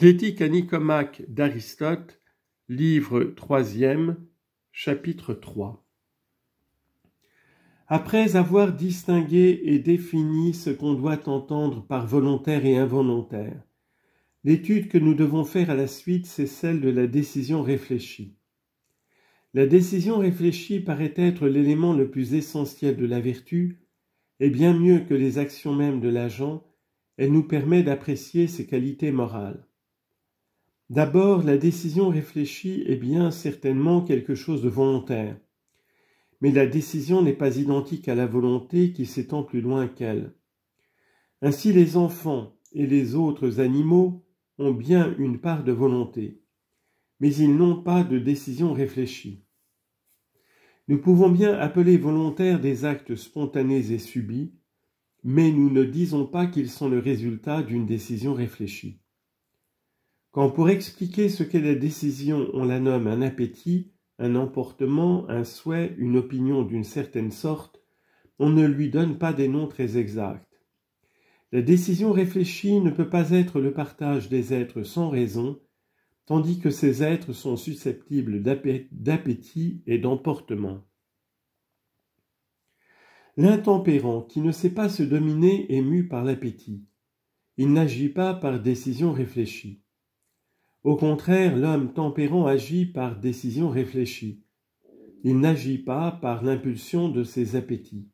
L'éthique à Nicomaque d'Aristote, livre 3 chapitre 3. Après avoir distingué et défini ce qu'on doit entendre par volontaire et involontaire, l'étude que nous devons faire à la suite, c'est celle de la décision réfléchie. La décision réfléchie paraît être l'élément le plus essentiel de la vertu, et bien mieux que les actions mêmes de l'agent, elle nous permet d'apprécier ses qualités morales. D'abord, la décision réfléchie est bien certainement quelque chose de volontaire. Mais la décision n'est pas identique à la volonté qui s'étend plus loin qu'elle. Ainsi les enfants et les autres animaux ont bien une part de volonté, mais ils n'ont pas de décision réfléchie. Nous pouvons bien appeler volontaires des actes spontanés et subis, mais nous ne disons pas qu'ils sont le résultat d'une décision réfléchie. Quand pour expliquer ce qu'est la décision, on la nomme un appétit, un emportement, un souhait, une opinion d'une certaine sorte, on ne lui donne pas des noms très exacts. La décision réfléchie ne peut pas être le partage des êtres sans raison, tandis que ces êtres sont susceptibles d'appétit et d'emportement. L'intempérant qui ne sait pas se dominer est mu par l'appétit. Il n'agit pas par décision réfléchie. Au contraire, l'homme tempérant agit par décision réfléchie. Il n'agit pas par l'impulsion de ses appétits.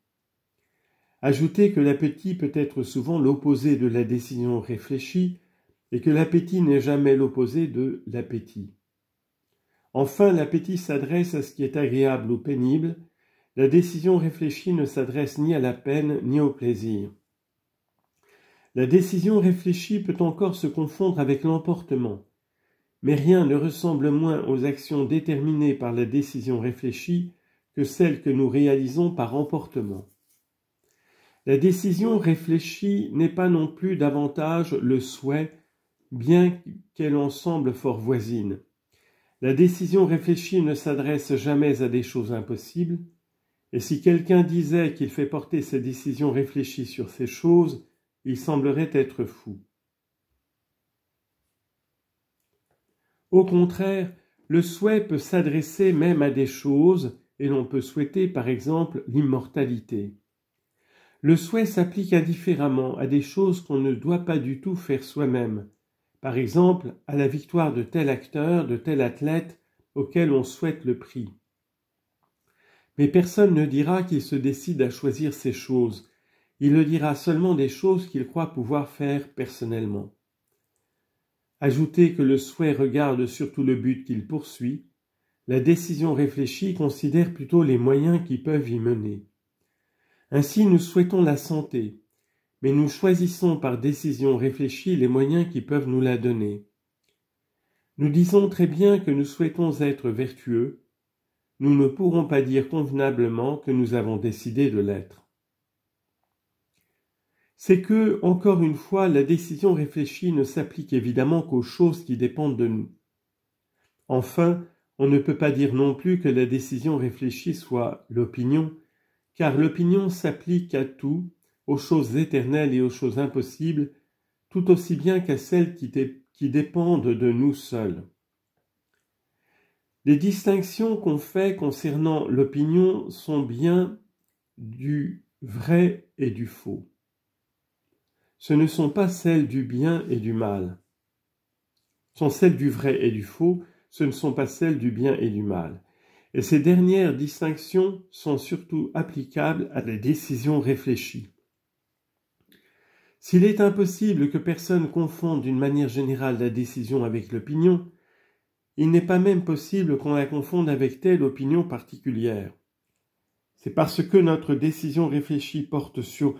Ajoutez que l'appétit peut être souvent l'opposé de la décision réfléchie et que l'appétit n'est jamais l'opposé de l'appétit. Enfin, l'appétit s'adresse à ce qui est agréable ou pénible, la décision réfléchie ne s'adresse ni à la peine ni au plaisir. La décision réfléchie peut encore se confondre avec l'emportement mais rien ne ressemble moins aux actions déterminées par la décision réfléchie que celles que nous réalisons par emportement. La décision réfléchie n'est pas non plus davantage le souhait, bien qu'elle en semble fort voisine. La décision réfléchie ne s'adresse jamais à des choses impossibles, et si quelqu'un disait qu'il fait porter sa décision réfléchie sur ces choses, il semblerait être fou. Au contraire, le souhait peut s'adresser même à des choses, et l'on peut souhaiter par exemple l'immortalité. Le souhait s'applique indifféremment à des choses qu'on ne doit pas du tout faire soi-même, par exemple à la victoire de tel acteur, de tel athlète auquel on souhaite le prix. Mais personne ne dira qu'il se décide à choisir ces choses, il le dira seulement des choses qu'il croit pouvoir faire personnellement. Ajoutez que le souhait regarde surtout le but qu'il poursuit, la décision réfléchie considère plutôt les moyens qui peuvent y mener. Ainsi nous souhaitons la santé, mais nous choisissons par décision réfléchie les moyens qui peuvent nous la donner. Nous disons très bien que nous souhaitons être vertueux, nous ne pourrons pas dire convenablement que nous avons décidé de l'être c'est que, encore une fois, la décision réfléchie ne s'applique évidemment qu'aux choses qui dépendent de nous. Enfin, on ne peut pas dire non plus que la décision réfléchie soit l'opinion, car l'opinion s'applique à tout, aux choses éternelles et aux choses impossibles, tout aussi bien qu'à celles qui, dépendent de nous seuls. Les distinctions qu'on fait concernant l'opinion sont bien du vrai et du faux ce ne sont pas celles du bien et du mal. Sont celles du vrai et du faux, ce ne sont pas celles du bien et du mal. Et ces dernières distinctions sont surtout applicables à des décisions réfléchie. S'il est impossible que personne confonde d'une manière générale la décision avec l'opinion, il n'est pas même possible qu'on la confonde avec telle opinion particulière. C'est parce que notre décision réfléchie porte sur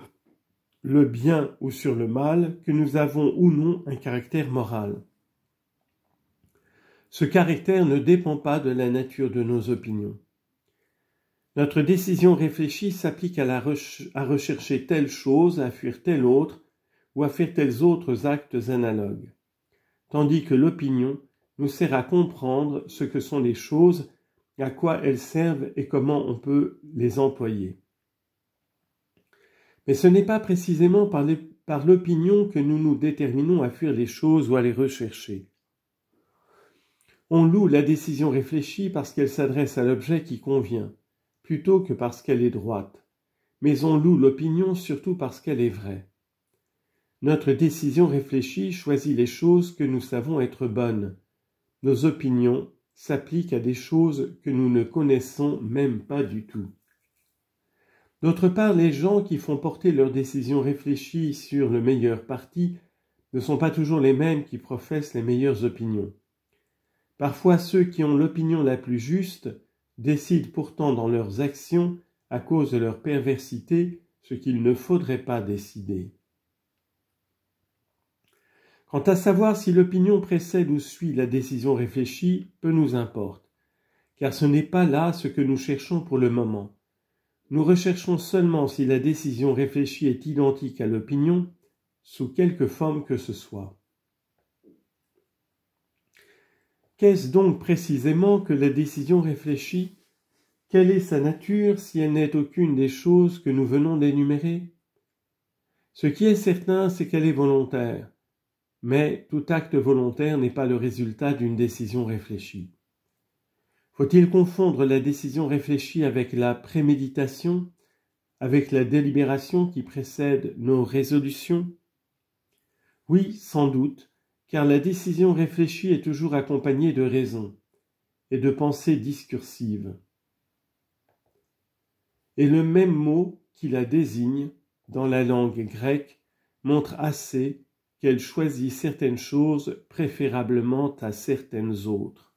le bien ou sur le mal, que nous avons ou non un caractère moral. Ce caractère ne dépend pas de la nature de nos opinions. Notre décision réfléchie s'applique à, rechercher telle chose, à fuir telle autre, ou à faire tels autres actes analogues, tandis que l'opinion nous sert à comprendre ce que sont les choses, à quoi elles servent et comment on peut les employer. Mais ce n'est pas précisément par l'opinion que nous nous déterminons à fuir les choses ou à les rechercher. On loue la décision réfléchie parce qu'elle s'adresse à l'objet qui convient, plutôt que parce qu'elle est droite, mais on loue l'opinion surtout parce qu'elle est vraie. Notre décision réfléchie choisit les choses que nous savons être bonnes. Nos opinions s'appliquent à des choses que nous ne connaissons même pas du tout. D'autre part, les gens qui font porter leurs décisions réfléchies sur le meilleur parti ne sont pas toujours les mêmes qui professent les meilleures opinions. Parfois ceux qui ont l'opinion la plus juste décident pourtant dans leurs actions à cause de leur perversité ce qu'il ne faudrait pas décider. Quant à savoir si l'opinion précède ou suit la décision réfléchie, peu nous importe, car ce n'est pas là ce que nous cherchons pour le moment. Nous recherchons seulement si la décision réfléchie est identique à l'opinion, sous quelque forme que ce soit. Qu'est-ce donc précisément que la décision réfléchie Quelle est sa nature si elle n'est aucune des choses que nous venons d'énumérer Ce qui est certain, c'est qu'elle est volontaire, mais tout acte volontaire n'est pas le résultat d'une décision réfléchie. Faut-il confondre la décision réfléchie avec la préméditation, avec la délibération qui précède nos résolutions Oui, sans doute, car la décision réfléchie est toujours accompagnée de raison et de pensées discursives. Et le même mot qui la désigne dans la langue grecque montre assez qu'elle choisit certaines choses préférablement à certaines autres.